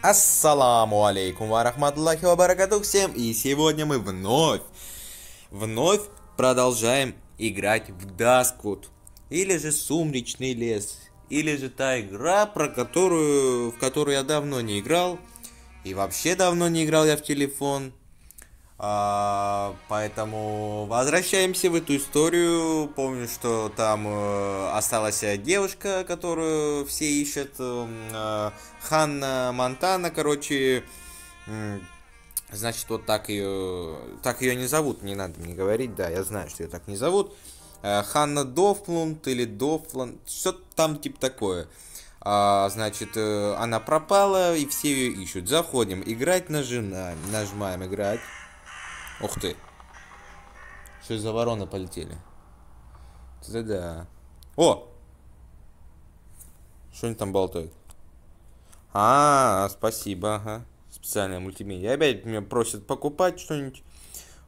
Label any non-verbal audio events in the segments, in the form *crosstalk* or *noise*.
Ассаламу алейкум ва рахматуллахи всем. И сегодня мы вновь, вновь продолжаем играть в Дасквуд. Или же Сумречный лес. Или же та игра, про которую, в которую я давно не играл. И вообще давно не играл я в телефон. А, поэтому возвращаемся в эту историю. Помню, что там э, осталась девушка, которую все ищут. Эм, э, Ханна Монтана, короче. Э, значит, вот так ее... Так ее не зовут, не надо мне говорить. Да, я знаю, что ее так не зовут. Э, Ханна Дофлунд или Дофланд. Что-то там типа такое. А, значит, э, она пропала, и все ее ищут. Заходим. Играть нажимаем. Нажимаем играть. Ух ты. Что из-за ворона полетели? Да-да. О! Что они там болтают? А, -а, а, спасибо, ага. Специальная мультимедиа. Опять меня просят покупать что-нибудь.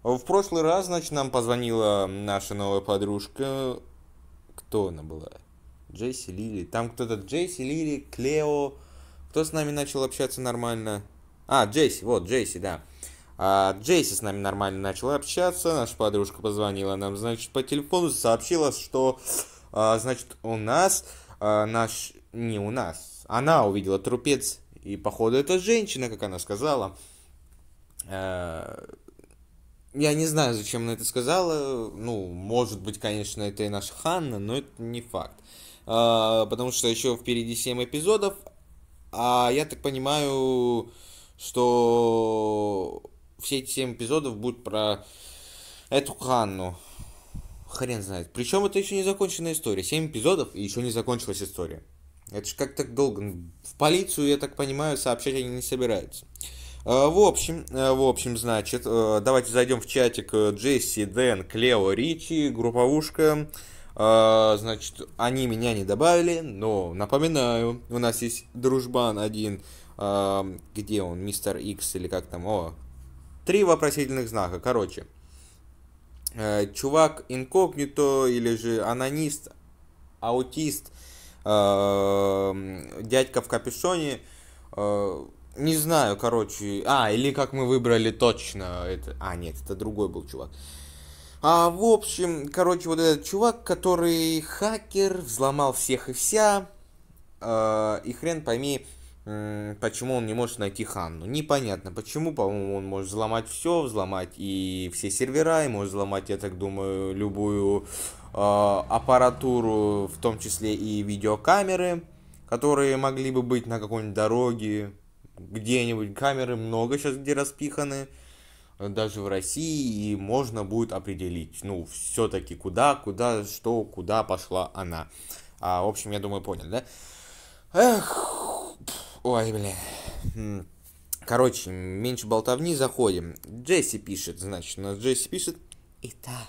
В прошлый раз, значит, нам позвонила наша новая подружка. Кто она была? Джесси, Лили. Там кто-то Джесси, Лили, Клео. Кто с нами начал общаться нормально? А, Джесси, вот, Джесси, да. А Джейси с нами нормально начала общаться, наша подружка позвонила нам, значит, по телефону, сообщила, что, а, значит, у нас, а, наш, не у нас, она увидела трупец, и, походу, это женщина, как она сказала. А, я не знаю, зачем она это сказала, ну, может быть, конечно, это и наша Ханна, но это не факт. А, потому что еще впереди 7 эпизодов, а я так понимаю, что все эти 7 эпизодов будут про эту Ханну. Хрен знает. Причем это еще не законченная история. 7 эпизодов, и еще не закончилась история. Это же как так долго. В полицию, я так понимаю, сообщать они не собираются. Э, в общем, э, в общем, значит, э, давайте зайдем в чатик Джесси, Дэн, Клео, Ричи, групповушка. Значит, они меня не добавили, но напоминаю, у нас есть дружбан один, где он, мистер Икс или как там, о, Три вопросительных знака. Короче, э, чувак инкогнито или же анонист, аутист, э, дядька в капюшоне, э, не знаю, короче. А, или как мы выбрали точно. Это... А, нет, это другой был чувак. А, в общем, короче, вот этот чувак, который хакер, взломал всех и вся. и хрен пойми, почему он не может найти Ханну. Непонятно почему, по-моему, он может взломать все, взломать и все сервера, и может взломать, я так думаю, любую э, аппаратуру, в том числе и видеокамеры, которые могли бы быть на какой-нибудь дороге, где-нибудь. Камеры много сейчас где распиханы, даже в России, и можно будет определить, ну, все-таки куда, куда, что, куда пошла она. А, в общем, я думаю, понял, да? Эх, Ой, бля. Короче, меньше болтовни, заходим. Джесси пишет, значит, у нас Джесси пишет. Итак,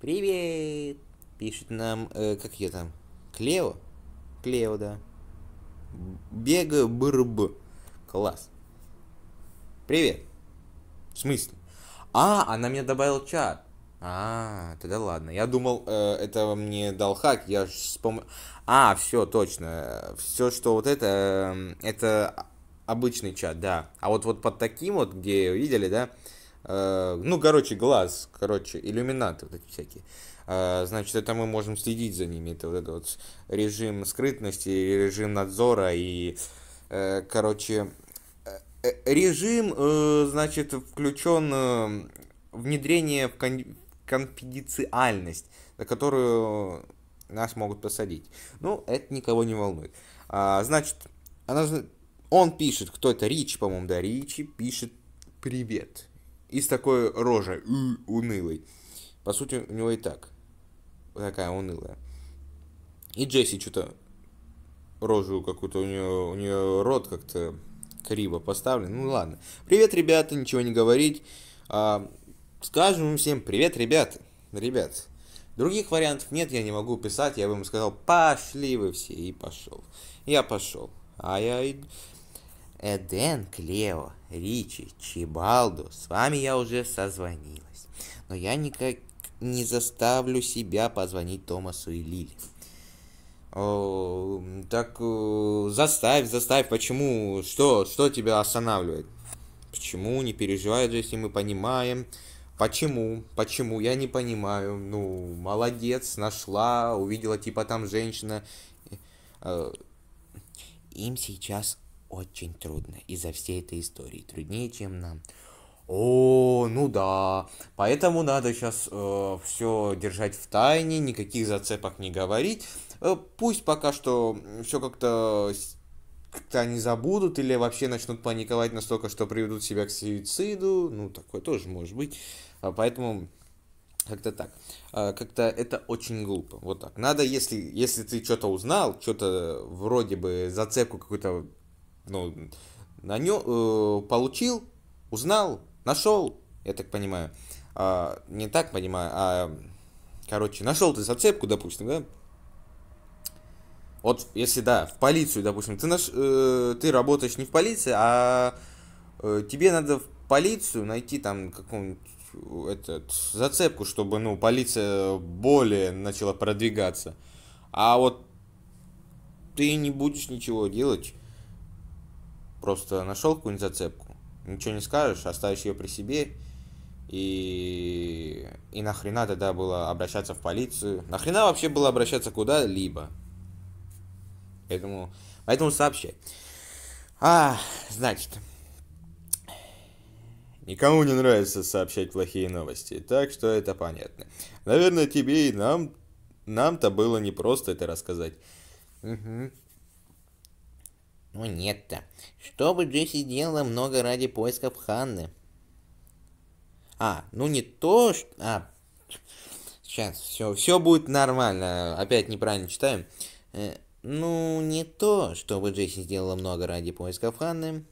привет, пишет нам, э, как я там, Клео? Клео, да. Бегаю, бырб. Класс. Привет. В смысле? А, она мне добавила чат. А, тогда ладно. Я думал, э, это мне дал хак, я вспомнил... А, все, точно. Все, что вот это, э, это обычный чат, да. А вот, вот под таким вот, где видели, да, э, ну, короче, глаз, короче, иллюминаты вот эти всякие. Э, значит, это мы можем следить за ними. Это вот этот вот режим скрытности, режим надзора и, э, короче, э, э, режим, э, значит, включен внедрение в, кон- конфиденциальность, на которую нас могут посадить. Ну, это никого не волнует. А, значит, она, он пишет, кто это, Ричи, по-моему, да, Ричи пишет «Привет». И с такой рожей, унылой. По сути, у него и так такая унылая. И Джесси что-то рожу какую-то, у нее, у нее рот как-то криво поставлен. Ну ладно. Привет, ребята, ничего не говорить. А, Скажем всем привет, ребята, Ребят, других вариантов нет, я не могу писать. Я бы ему сказал, пошли вы все, и пошел. Я пошел. А я Эден, Клео, Ричи, Чебалду, с вами я уже созвонилась. Но я никак не заставлю себя позвонить Томасу и Лили. О, так э, заставь, заставь, почему, что, что тебя останавливает? Почему не переживай, если мы понимаем, Почему? Почему? Я не понимаю. Ну, молодец, нашла, увидела, типа там женщина. Э, Им сейчас очень трудно из-за всей этой истории. Труднее, чем нам. О, ну да. Поэтому надо сейчас э, все держать в тайне, никаких зацепок не говорить. Э, пусть пока что все как-то как-то они забудут или вообще начнут паниковать настолько, что приведут себя к суициду. Ну, такое тоже может быть. А, поэтому как-то так. А, как-то это очень глупо. Вот так. Надо, если, если ты что-то узнал, что-то вроде бы зацепку какую-то, ну, на нё, э, получил, узнал, нашел, я так понимаю. Э, не так понимаю, а, короче, нашел ты зацепку, допустим, да? Вот если да, в полицию, допустим, ты наш, э, ты работаешь не в полиции, а э, тебе надо в полицию найти там какую-нибудь э, этот, зацепку, чтобы ну полиция более начала продвигаться. А вот ты не будешь ничего делать, просто нашел какую-нибудь зацепку, ничего не скажешь, оставишь ее при себе и и нахрена тогда было обращаться в полицию? Нахрена вообще было обращаться куда-либо? Поэтому, поэтому сообщай. А, значит. Никому не нравится сообщать плохие новости, так что это понятно. Наверное, тебе и нам, нам-то было непросто это рассказать. Угу. Ну нет-то. Что бы Джесси делала много ради поисков Ханны? А, ну не то, что... А, сейчас, все, все будет нормально. Опять неправильно читаем. Э, ну, не то, чтобы Джесси сделала много ради поисков Ханны.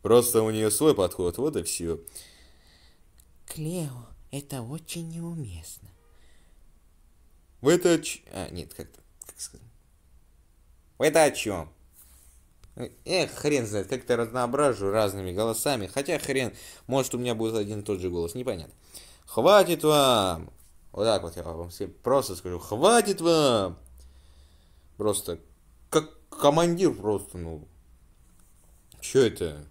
Просто у нее свой подход, вот и все. Клео, это очень неуместно. Вы это... Ч... А, нет, как-то... сказать? Вы это о чем? Эх, хрен знает, как-то разноображу разными голосами. Хотя хрен, может у меня будет один и тот же голос, непонятно. Хватит вам! Вот так вот я вам все просто скажу, хватит вам! Просто командир просто, ну, что это?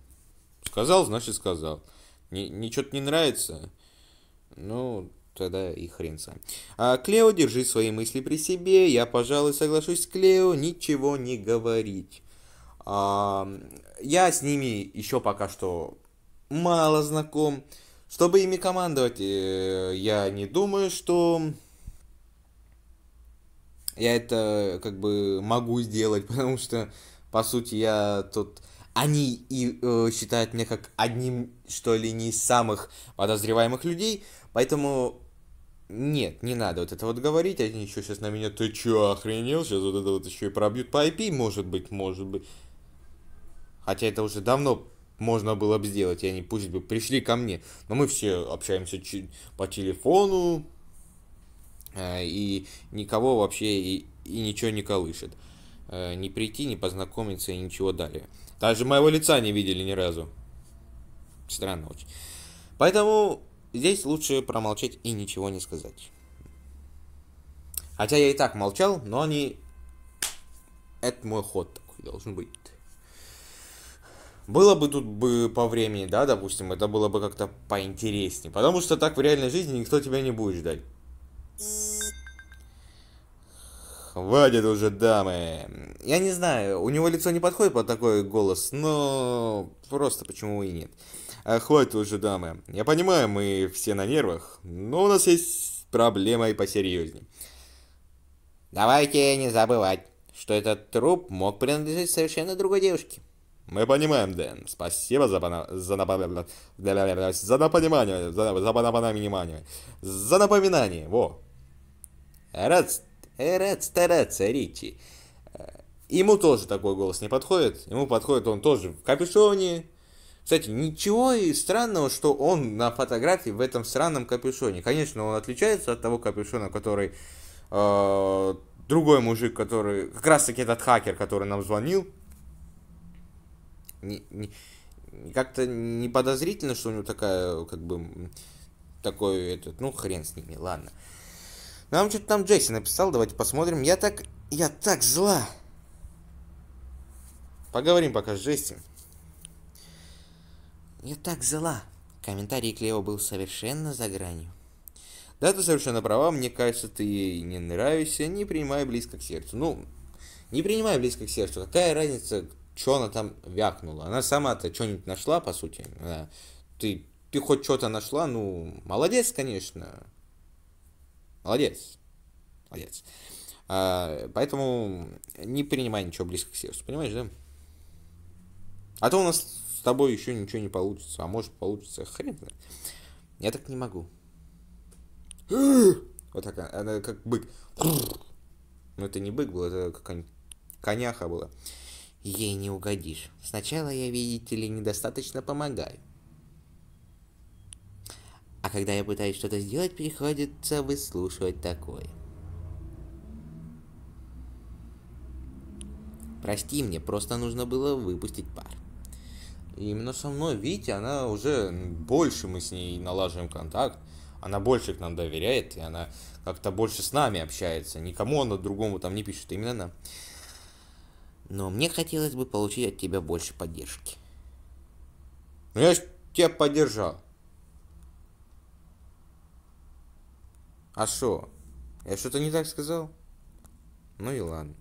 Сказал, значит сказал. Мне что-то не нравится, ну, тогда и хрен сам. А, Клео, держи свои мысли при себе, я, пожалуй, соглашусь с Клео, ничего не говорить. А, я с ними еще пока что мало знаком. Чтобы ими командовать, э, я не думаю, что я это э, как бы могу сделать, *laughs* потому что, по сути, я тут... Они и э, считают меня как одним, что ли, не из самых подозреваемых людей, поэтому нет, не надо вот это вот говорить, они еще сейчас на меня, ты че, охренел, сейчас вот это вот еще и пробьют по IP, может быть, может быть. Хотя это уже давно можно было бы сделать, и они пусть бы пришли ко мне. Но мы все общаемся по телефону, Э, и никого вообще и, и ничего не колышет. Э, не прийти, не познакомиться и ничего далее. Даже моего лица не видели ни разу. Странно очень. Поэтому здесь лучше промолчать и ничего не сказать. Хотя я и так молчал, но они... Это мой ход такой должен быть. Было бы тут бы по времени, да, допустим, это было бы как-то поинтереснее. Потому что так в реальной жизни никто тебя не будет ждать. Хватит уже, дамы. Я не знаю, у него лицо не подходит под такой голос, но просто почему и нет. А хватит уже, дамы. Я понимаю, мы все на нервах, но у нас есть проблема и посерьезнее. Давайте не забывать, что этот труп мог принадлежать совершенно другой девушке. Мы понимаем, Дэн. Спасибо за пона... за, напо... за напонимание, за, за, за, за напоминание. Во. Рад, э, рад стараться, Ричи. Э, ему тоже такой голос не подходит. Ему подходит он тоже в капюшоне. Кстати, ничего и странного, что он на фотографии в этом сраном капюшоне. Конечно, он отличается от того капюшона, который э, другой мужик, который... Как раз таки этот хакер, который нам звонил. Не, не, как-то не подозрительно, что у него такая, как бы, такой этот, ну, хрен с ними, ладно. Э, нам что-то там Джейсон написал, давайте посмотрим. Я так... Я так зла. Поговорим пока с Джейси. Я так зла. Комментарий Клео был совершенно за гранью. Да, ты совершенно права, мне кажется, ты ей не нравишься, не принимай близко к сердцу. Ну, не принимай близко к сердцу. Какая разница, что она там вякнула? Она сама-то что-нибудь нашла, по сути. Э, ты, ты хоть что-то нашла, ну, молодец, конечно. Молодец. Молодец. А, поэтому не принимай ничего близко к сердцу, понимаешь, да? А то у нас с тобой еще ничего не получится, а может получится хрен знает. Я так не могу. *gasps* Вот так, а, она как бык. *sniffs* Ну это не бык был, это какая-нибудь коняха была. Ей не угодишь. Сначала я, видите ли, недостаточно помогаю. А когда я пытаюсь что-то сделать, приходится выслушивать такое. Прости, мне просто нужно было выпустить пар. именно со мной, видите, она уже больше мы с ней налаживаем контакт, она больше к нам доверяет, и она как-то больше с нами общается, никому она другому там не пишет, именно она. Но мне хотелось бы получить от тебя больше поддержки. Ну я ж тебя поддержал. А что? Я что-то не так сказал? Ну и ладно.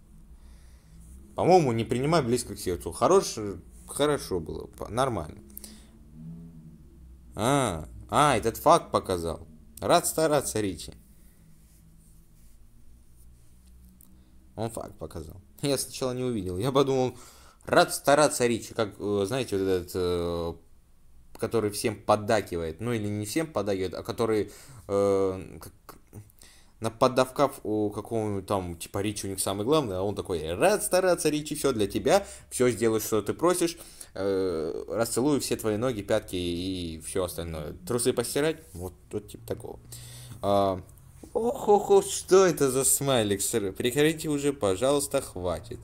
По-моему, не принимай близко к сердцу. Хорош, хорошо было, нормально. А, а, этот факт показал. Рад стараться, Ричи. Он факт показал. Я сначала не увидел. Я подумал, рад стараться, Ричи. Как, э, знаете, вот этот, э, который всем поддакивает. Ну, или не всем поддакивает, а который, э, как, на поддавкав у какого-нибудь там, типа Ричи у них самый главный, а он такой, рад стараться, Ричи, все для тебя, все сделай, что ты просишь, э, расцелую все твои ноги, пятки и все остальное. Трусы постирать? Вот, тут типа такого. А, Ох-ох-ох, что это за смайлик, сэр? Прекратите уже, пожалуйста, хватит.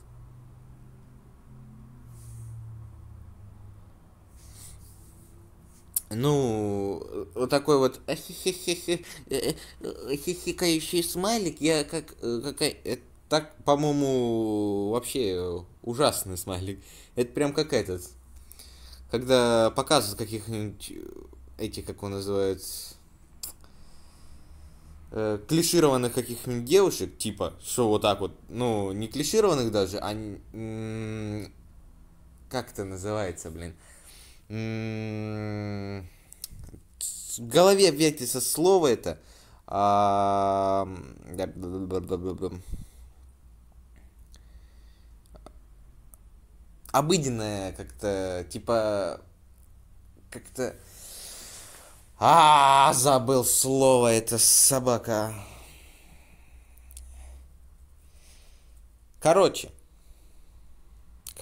ну, э, вот такой вот э, э, хихикающий смайлик, я как, как так, по-моему, вообще ужасный смайлик. Это прям как этот, когда показывают каких-нибудь, эти, как он называется, клишированных каких-нибудь девушек, типа, что вот так вот, ну, не клишированных даже, а... Как это называется, блин? Э, в голове вертится слово это. А, Обыденное как-то, типа, как-то... А, забыл слово, это собака. Короче,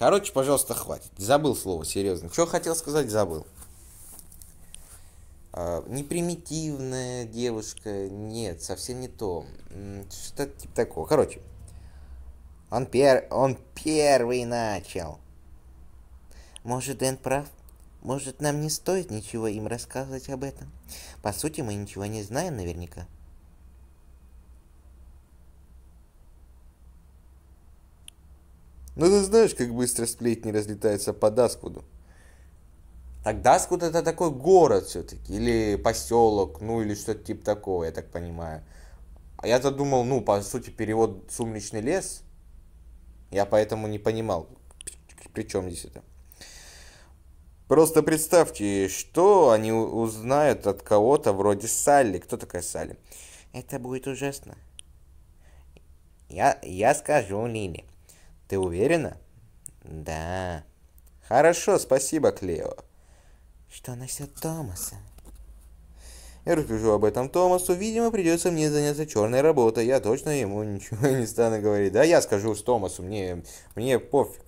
Короче, пожалуйста, хватит. Забыл слово, серьезно. Что хотел сказать, забыл. А, не девушка, нет, совсем не то. Что-то типа такого. Короче, он, пер... он первый начал. Может, Дэн прав? Может, нам не стоит ничего им рассказывать об этом? По сути, мы ничего не знаем наверняка. Но ну, ты знаешь, как быстро сплетни разлетаются по Даскуду. Так Дасквуд это такой город все-таки, или поселок, ну или что-то типа такого, я так понимаю. А я-то думал, ну, по сути, перевод «Сумречный лес». Я поэтому не понимал, при чем здесь это. Просто представьте, что они узнают от кого-то вроде Салли. Кто такая Салли? Это будет ужасно. Я, я скажу Лиле. Ты уверена? Да. Хорошо, спасибо, Клео. Что насчет Томаса? Я расскажу об этом Томасу. Видимо, придется мне заняться черной работой. Я точно ему *laughs* ничего не стану говорить. Да, я скажу с Томасу. Мне, мне пофиг.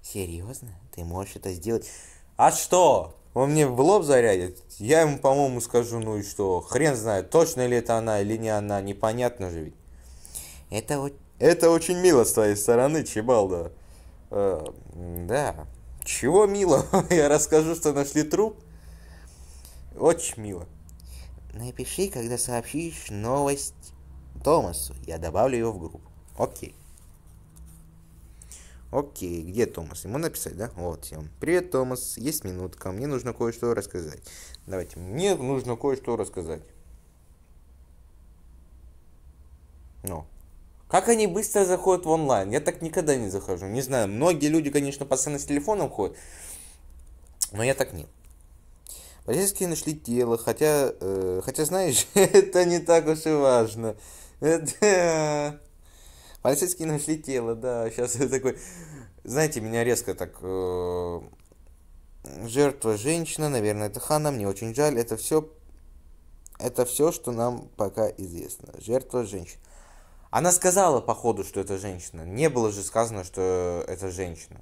Серьезно? Ты можешь это сделать? А что? Он мне в лоб зарядит? Я ему, по-моему, скажу, ну и что? Хрен знает, точно ли это она или не она. Непонятно же ведь. Это, о... это очень мило с твоей стороны, Чебалда. Э, да. Чего мило? *laughs* Я расскажу, что нашли труп. Очень мило. Напиши, когда сообщишь новость Томасу. Я добавлю его в группу. Окей. Окей, где Томас? Ему написать, да? Вот я. Привет, Томас. Есть минутка. Мне нужно кое-что рассказать. Давайте. Мне нужно кое-что рассказать. Ну. Как они быстро заходят в онлайн? Я так никогда не захожу. Не знаю, многие люди, конечно, постоянно с телефоном ходят, но я так нет. Полицейские нашли тело, хотя, э, хотя знаешь, *laughs* это не так уж и важно. Это... Полицейские нашли тело, да, сейчас я такой... Знаете, меня резко так... Э, жертва женщина, наверное, это Хана, мне очень жаль, это все... Это все, что нам пока известно. Жертва женщина. Она сказала, походу, что это женщина. Не было же сказано, что это женщина.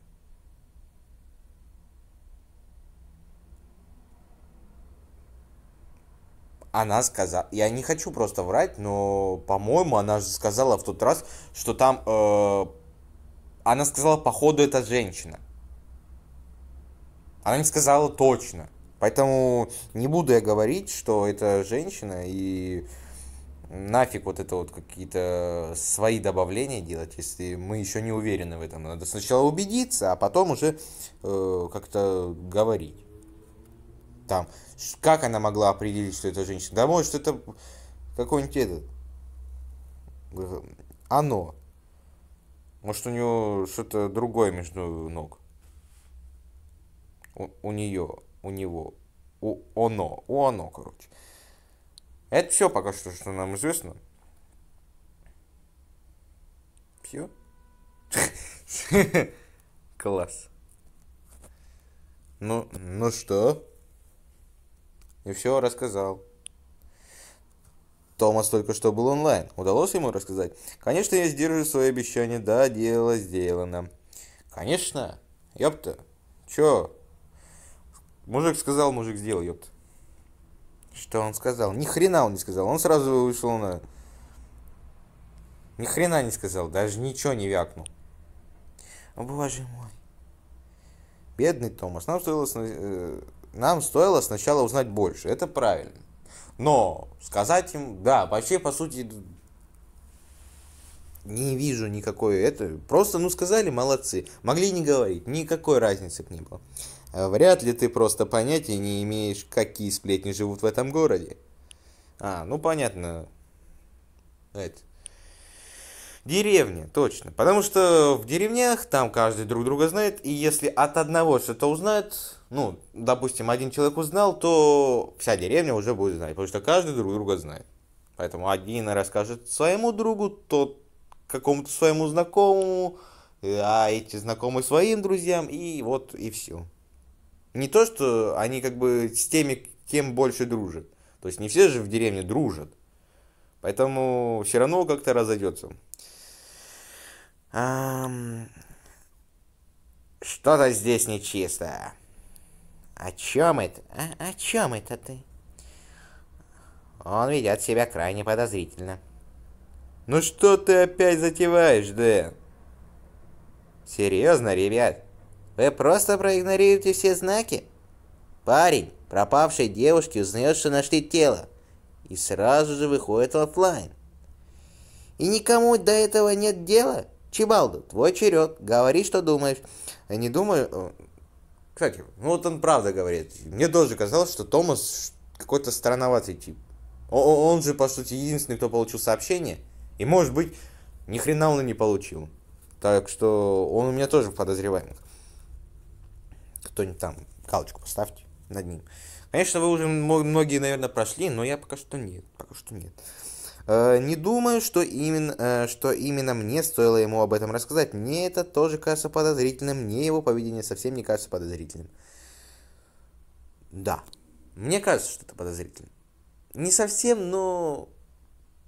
Она сказала, я не хочу просто врать, но, по-моему, она же сказала в тот раз, что там, э, она сказала, походу, это женщина. Она не сказала точно. Поэтому не буду я говорить, что это женщина и нафиг вот это вот какие-то э, свои добавления делать, если мы еще не уверены в этом. Надо сначала убедиться, а потом уже э, как-то говорить. Там, как она могла определить, что это женщина? Да может это какой-нибудь этот... Э, оно. Может у нее что-то другое между ног. У, у нее, у него, у оно, у оно, короче. Это все пока что, что нам известно. Все. *laughs* Класс. Ну, ну что? И все рассказал. Томас только что был онлайн. Удалось ему рассказать? Конечно, я сдержу свои обещания. Да, дело сделано. Конечно. Ёпта. Чё? Мужик сказал, мужик сделал, ёпта. Что он сказал? Ни хрена он не сказал. Он сразу вышел на... Ни хрена не сказал, даже ничего не вякнул. О, боже мой. Бедный Томас, нам стоило, э, нам стоило сначала узнать больше, это правильно. Но сказать им, да, вообще, по сути, не вижу никакой это. Просто, ну, сказали, молодцы. Могли не говорить, никакой разницы к не было. Э, вряд ли ты просто понятия не имеешь, какие сплетни живут в этом городе. А, ну понятно. Это. Деревня, точно. Потому что в деревнях там каждый друг друга знает, и если от одного что-то узнают, ну, допустим, один человек узнал, то вся деревня уже будет знать, потому что каждый друг друга знает. Поэтому один расскажет своему другу, тот какому-то своему знакомому, э, а эти знакомые своим друзьям, и вот и все. Не то, что они как бы с теми, кем больше дружат. То есть не все же в деревне дружат. Поэтому все равно как-то разойдется. Что-то здесь нечисто. О чем это? А, о, о чем это ты? Он ведет себя крайне подозрительно. Ну что ты опять затеваешь, Дэн? Серьезно, ребят? Вы просто проигнорируете все знаки? Парень, пропавшей девушки, узнает, что нашли тело. И сразу же выходит офлайн. И никому до этого нет дела? Чебалду, твой черед. Говори, что думаешь. Я не думаю... Э, Кстати, ну вот он правда говорит. Мне тоже казалось, что Томас какой-то странноватый тип. Он же, по сути, единственный, кто получил сообщение – и может быть, ни хрена он и не получил. Так что он у меня тоже в подозреваемых. Кто-нибудь там, галочку поставьте над ним. Конечно, вы уже многие, наверное, прошли, но я пока что нет. Пока что нет. Э, не думаю, что именно, э, что именно мне стоило ему об этом рассказать. Мне это тоже кажется подозрительным. Мне его поведение совсем не кажется подозрительным. Да. Мне кажется, что это подозрительно. Не совсем, но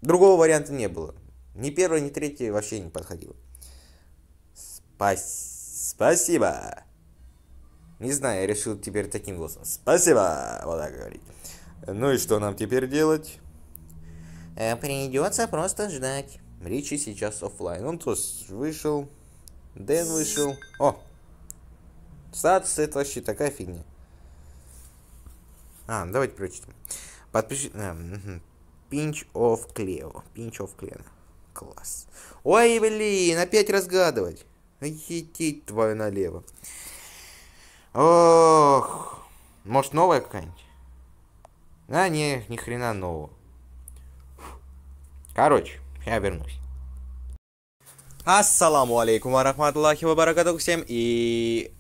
другого варианта не было. Ни первое, ни третье вообще не подходило. Спас... Спасибо. Не знаю, я решил теперь таким голосом. Спасибо, вот так говорить. Ну и что нам теперь делать? Э, придется просто ждать. Ричи сейчас офлайн. Он тоже вышел. Дэн вышел. О! Статус это вообще такая фигня. А, давайте прочитаем. Подпиши... пинч эм, оф Cleo. пинч оф Cleo. Класс. Ой, блин, опять разгадывать. Едить твою налево. Ох. Может, новая какая-нибудь? А, не, ни хрена нового. Короче, я вернусь. Ассаламу алейкум арахматуллахи вабаракатух всем и...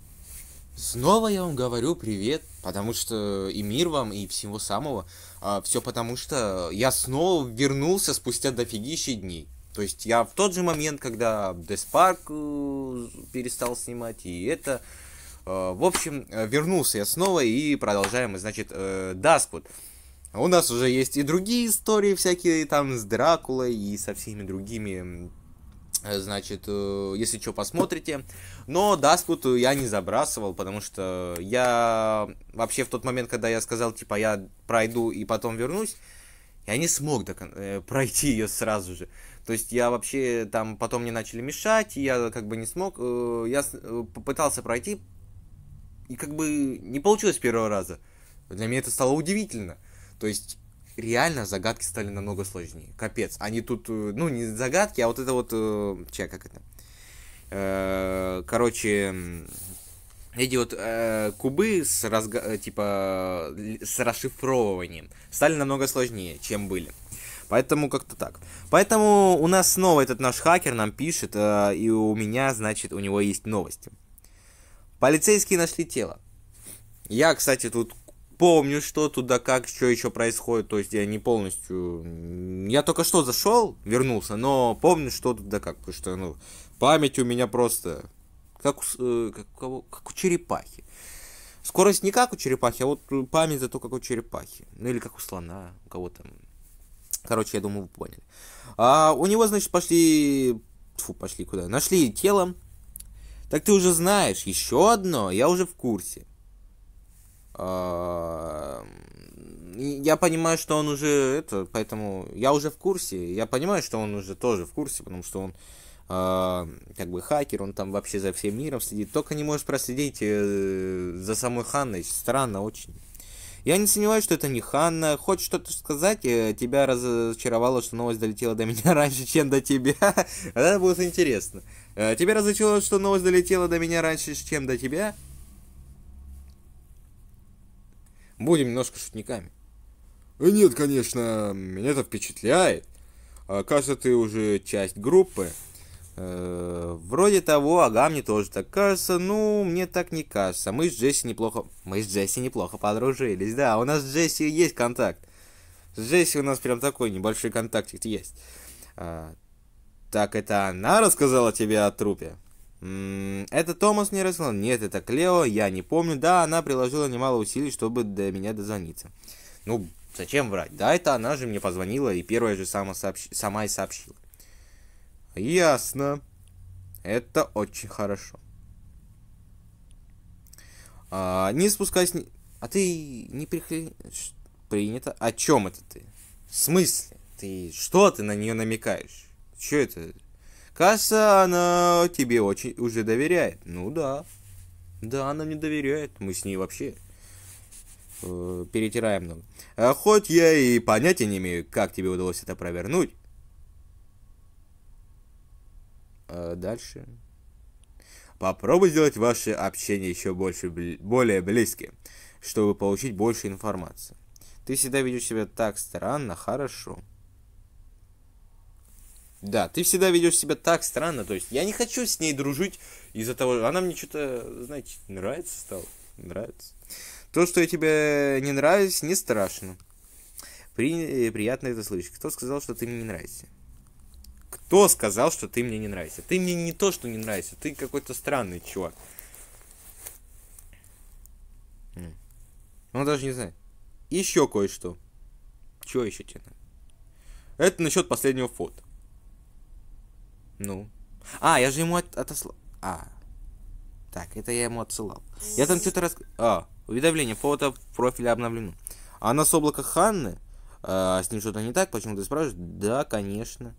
Снова я вам говорю привет, потому что и мир вам, и всего самого. А, все потому что я снова вернулся спустя дофигища дней. То есть я в тот же момент, когда Деспарк э, перестал снимать, и это... Э, в общем, э, вернулся я снова и продолжаем, значит, Дасквуд. У нас уже есть и другие истории всякие там с Дракулой и со всеми другими Значит, если что, посмотрите. Но Даскут я не забрасывал, потому что я вообще в тот момент, когда я сказал, типа, я пройду и потом вернусь, я не смог до, э, пройти ее сразу же. То есть я вообще там потом мне начали мешать, и я как бы не смог. Э, я э, попытался пройти, и как бы не получилось первого раза. Для меня это стало удивительно. То есть реально загадки стали намного сложнее. Капец. Они тут, э, ну, не загадки, а вот это вот... Э, Че, как это? Э, короче, эти вот э, кубы с разга... Э, типа с расшифровыванием стали намного сложнее, чем были. Поэтому как-то так. Поэтому у нас снова этот наш хакер нам пишет, э, и у меня, значит, у него есть новости. Полицейские нашли тело. Я, кстати, тут помню, что туда как, что еще происходит. То есть я не полностью... Я только что зашел, вернулся, но помню, что туда как. Потому что, ну, память у меня просто как, у, э, как, у кого, как у черепахи. Скорость не как у черепахи, а вот э, память зато как у черепахи. Ну или как у слона, у кого то Короче, я думаю, вы поняли. А у него, значит, пошли... Фу, пошли куда? Нашли тело. Так ты уже знаешь. Еще одно, я уже в курсе. А, я понимаю, что он уже это, поэтому я уже в курсе. Я понимаю, что он уже тоже в курсе, потому что он э, как бы хакер, он там вообще за всем миром следит, только не может проследить э, за самой Ханной, странно очень. Я не сомневаюсь, что это не Ханна. Хочешь что-то сказать? Э, тебя разочаровало, что новость долетела до меня *laughs* раньше, чем до тебя. *laughs* Это будет интересно. Э, тебя разочаровало, что новость долетела до меня раньше, чем до тебя? Будем немножко шутниками. Э, нет, конечно, меня это впечатляет. А, кажется, ты уже часть группы. Э, вроде того, ага, мне тоже так кажется. Ну, мне так не кажется. Мы с Джесси неплохо... Мы с Джесси неплохо подружились, да. У нас с Джесси есть контакт. С Джесси у нас прям такой небольшой контактик есть. А, так это она рассказала тебе о трупе? М -м, это Томас не рассказал? Нет, это Клео, я не помню. Да, она приложила немало усилий, чтобы до меня дозвониться. Ну, зачем врать? Да, это она же мне позвонила и первая же сама, сообщ... сама и сообщила. Ясно. Это очень хорошо. А, не спускайся... А ты не прихли... Принято. О чем это ты? В смысле? Ты... Что ты на нее намекаешь? Че это? Касса, она тебе очень уже доверяет. Ну да. Да, она мне доверяет. Мы с ней вообще э, перетираем ногу. А хоть я и понятия не имею, как тебе удалось это провернуть, Э, дальше. Попробуй сделать ваше общение еще больше, более близким, чтобы получить больше информации. Ты всегда ведешь себя так странно, хорошо. Да, ты всегда ведешь себя так странно, то есть я не хочу с ней дружить из-за того, она мне что-то, знаете, нравится стало, нравится. То, что я тебе не нравлюсь, не страшно. При... Приятно это слышать. Кто сказал, что ты мне не нравишься? Кто сказал, что ты мне не нравишься? Ты мне не то, что не нравишься, ты какой-то странный чувак. Он даже не знает. Еще кое-что. Чего еще тебе надо? Это насчет последнего фото. Ну. А, я же ему от отослал. А. Так, это я ему отсылал. Я там что-то рас... А, уведомление, фото профиля обновлено. А на с облака Ханны? А, с ним что-то не так, почему ты спрашиваешь? Да, конечно.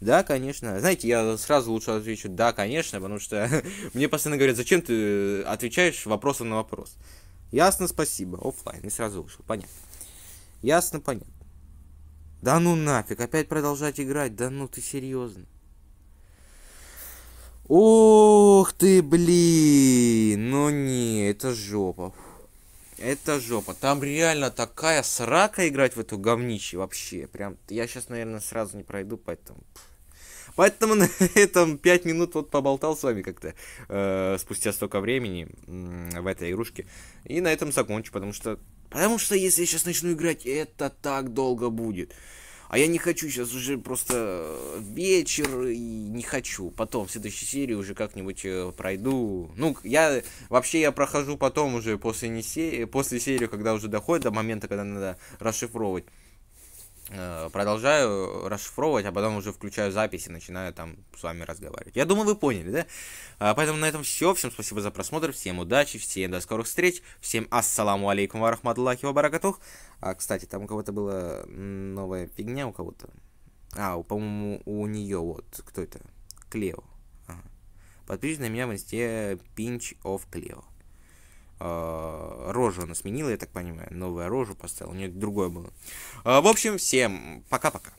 Да, конечно. Знаете, я сразу лучше отвечу да, конечно, потому что *laughs* мне постоянно говорят, зачем ты э, отвечаешь вопросом на вопрос. Ясно, спасибо. Оффлайн. И сразу вышел. Понятно. Ясно, понятно. Да ну нафиг, опять продолжать играть. Да ну ты серьезно. Ох ты, блин. Ну не, это жопа. Это жопа. Там реально такая срака играть в эту говнище вообще. Прям, я сейчас, наверное, сразу не пройду, поэтому... Поэтому *laughs* на этом 5 минут вот поболтал с вами как-то э, спустя столько времени в этой игрушке. И на этом закончу, потому что... Потому что если я сейчас начну играть, это так долго будет. А я не хочу сейчас уже просто э, вечер и не хочу. Потом в следующей серии уже как-нибудь э, пройду. Ну, я вообще я прохожу потом уже после, не серии, э, после серии, когда уже доходит до момента, когда надо расшифровывать. Э, продолжаю расшифровывать, а потом уже включаю запись и начинаю там с вами разговаривать. Я думаю, вы поняли, да? А, поэтому на этом все. Всем спасибо за просмотр, всем удачи, всем до скорых встреч, всем ассаламу алейкум варахматуллахи вабаракатух. А, кстати, там у кого-то была новая фигня у кого-то. А, по-моему, у нее вот, кто это? Клео. Ага. Подпишись на меня в инсте Pinch of Cleo. Э, рожу она сменила, я так понимаю, новая рожу поставила, у нее другое было. Э, в общем, всем пока-пока.